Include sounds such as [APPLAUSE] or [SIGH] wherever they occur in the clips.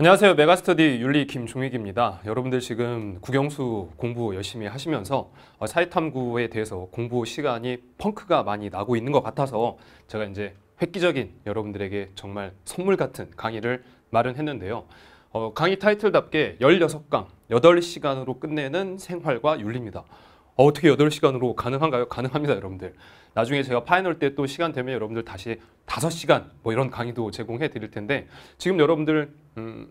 안녕하세요. 메가스터디 윤리 김종익입니다. 여러분들 지금 국영수 공부 열심히 하시면서 어, 사회탐구에 대해서 공부 시간이 펑크가 많이 나고 있는 것 같아서 제가 이제 획기적인 여러분들에게 정말 선물 같은 강의를 마련했는데요. 어, 강의 타이틀답게 16강, 8시간으로 끝내는 생활과 윤리입니다. 어, 어떻게 8시간으로 가능한가요? 가능합니다, 여러분들. 나중에 제가 파이널 때 또 시간 되면 여러분들 다시 5시간 뭐 이런 강의도 제공해 드릴 텐데 지금 여러분들 음,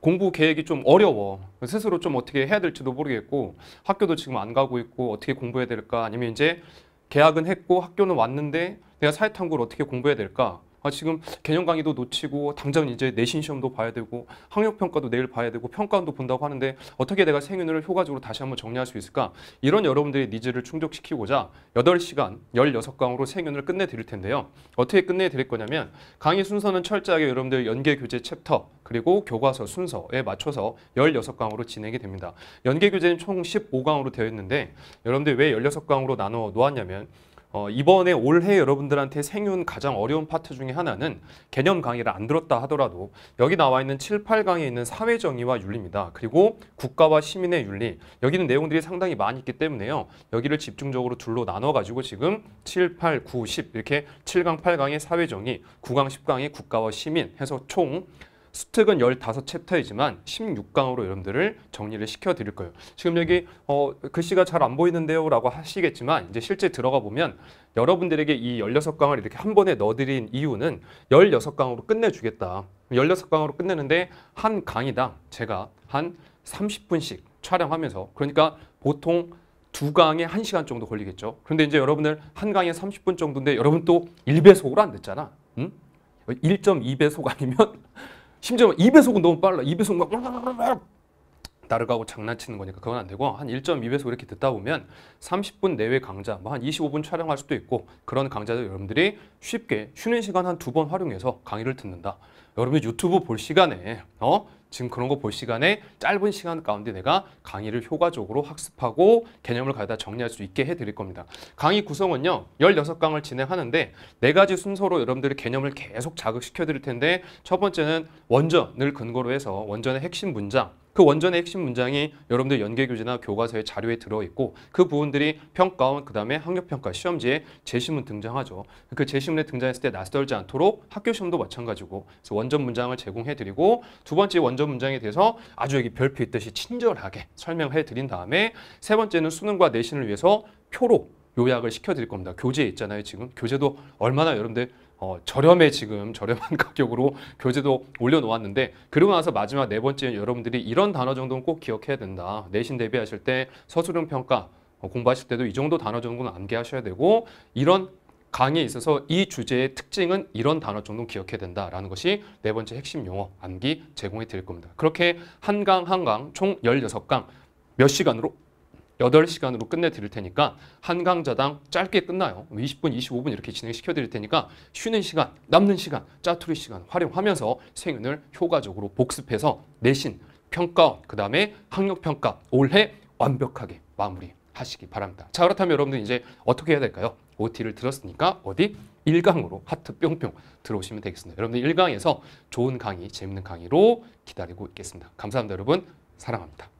공부 계획이 좀 어려워. 스스로 좀 어떻게 해야 될지도 모르겠고 학교도 지금 안 가고 있고 어떻게 공부해야 될까? 아니면 이제 계약은 했고 학교는 왔는데 내가 사회탐구를 어떻게 공부해야 될까? 아, 지금 개념 강의도 놓치고 당장 이제 내신 시험도 봐야 되고 학력 평가도 내일 봐야 되고 평가원도 본다고 하는데 어떻게 내가 생윤을 효과적으로 다시 한번 정리할 수 있을까? 이런 여러분들의 니즈를 충족시키고자 8시간 16강으로 생윤을 끝내 드릴 텐데요. 어떻게 끝내 드릴 거냐면 강의 순서는 철저하게 여러분들 연계 교재 챕터 그리고 교과서 순서에 맞춰서 16강으로 진행이 됩니다. 연계 교재는 총 15강으로 되어 있는데 여러분들 왜 16강으로 나눠 놓았냐면 어, 이번에 올해 여러분들한테 생윤 가장 어려운 파트 중에 하나는 개념 강의를 안 들었다 하더라도 여기 나와 있는 7, 8강에 있는 사회정의와 윤리입니다. 그리고 국가와 시민의 윤리 여기는 내용들이 상당히 많이 있기 때문에요. 여기를 집중적으로 둘로 나눠가지고 지금 7, 8, 9, 10 이렇게 7강, 8강의 사회정의, 9강, 10강의 국가와 시민 해서 총 수특은 15챕터이지만 16강으로 여러분들을 정리를 시켜드릴 거예요. 지금 여기 어, 글씨가 잘 안 보이는데요 라고 하시겠지만 이제 실제 들어가 보면 여러분들에게 이 16강을 이렇게 한 번에 넣어드린 이유는 16강으로 끝내주겠다. 16강으로 끝내는데 한 강이당 제가 한 30분씩 촬영하면서 그러니까 보통 두 강에 한시간 정도 걸리겠죠. 그런데 이제 여러분들 한 강에 30분 정도인데 여러분 또 1배속으로 안 됐잖아. 음? 1.2배속 아니면 심지어 2배속은 너무 빨라. 2배속 막 다르가고 장난치는 거니까 그건 안 되고 한 1.2배속 이렇게 듣다 보면 30분 내외 강좌, 뭐 한 25분 촬영할 수도 있고 그런 강좌도 여러분들이 쉽게 쉬는 시간 한 두 번 활용해서 강의를 듣는다. 여러분들 유튜브 볼 시간에 어? 지금 그런 거 볼 시간에 짧은 시간 가운데 내가 강의를 효과적으로 학습하고 개념을 가져다 정리할 수 있게 해드릴 겁니다. 강의 구성은요. 16강을 진행하는데 네 가지 순서로 여러분들의 개념을 계속 자극시켜 드릴 텐데 첫 번째는 원전을 근거로 해서 원전의 핵심 문장 그 원전의 핵심 문장이 여러분들 연계교재나 교과서의 자료에 들어있고 그 부분들이 평가원 그다음에 학력평가 시험지에 제시문 등장하죠. 그 제시문에 등장했을 때 낯설지 않도록 학교 시험도 마찬가지고 그래서 원전 문장을 제공해드리고 두 번째 원전 문장에 대해서 아주 여기 별표 있듯이 친절하게 설명해드린 다음에 세 번째는 수능과 내신을 위해서 표로 요약을 시켜드릴 겁니다. 교재 있잖아요. 지금 교재도 얼마나 여러분들 어, 저렴해 지금 저렴한 [LAUGHS] 가격으로 교재도 올려놓았는데 그러고 나서 마지막 네 번째는 여러분들이 이런 단어 정도는 꼭 기억해야 된다. 내신 대비하실 때 서술형 평가 어, 공부하실 때도 이 정도 단어 정도는 암기하셔야 되고 이런 강의에 있어서 이 주제의 특징은 이런 단어 정도는 기억해야 된다라는 것이 네 번째 핵심 용어 암기 제공해 드릴 겁니다. 그렇게 한 강 한 강 총 16강 몇 시간으로 여덟 시간으로 끝내드릴 테니까 한 강좌당 짧게 끝나요. 20분, 뭐 25분 이렇게 진행시켜 드릴 테니까 쉬는 시간, 남는 시간, 짜투리 시간 활용하면서 생윤을 효과적으로 복습해서 내신, 평가원, 그 다음에 학력평가 올해 완벽하게 마무리하시기 바랍니다. 자 그렇다면 여러분들 이제 어떻게 해야 될까요? OT를 들었으니까 어디? 1강으로 하트 뿅뿅 들어오시면 되겠습니다. 여러분들 1강에서 좋은 강의, 재밌는 강의로 기다리고 있겠습니다. 감사합니다 여러분. 사랑합니다.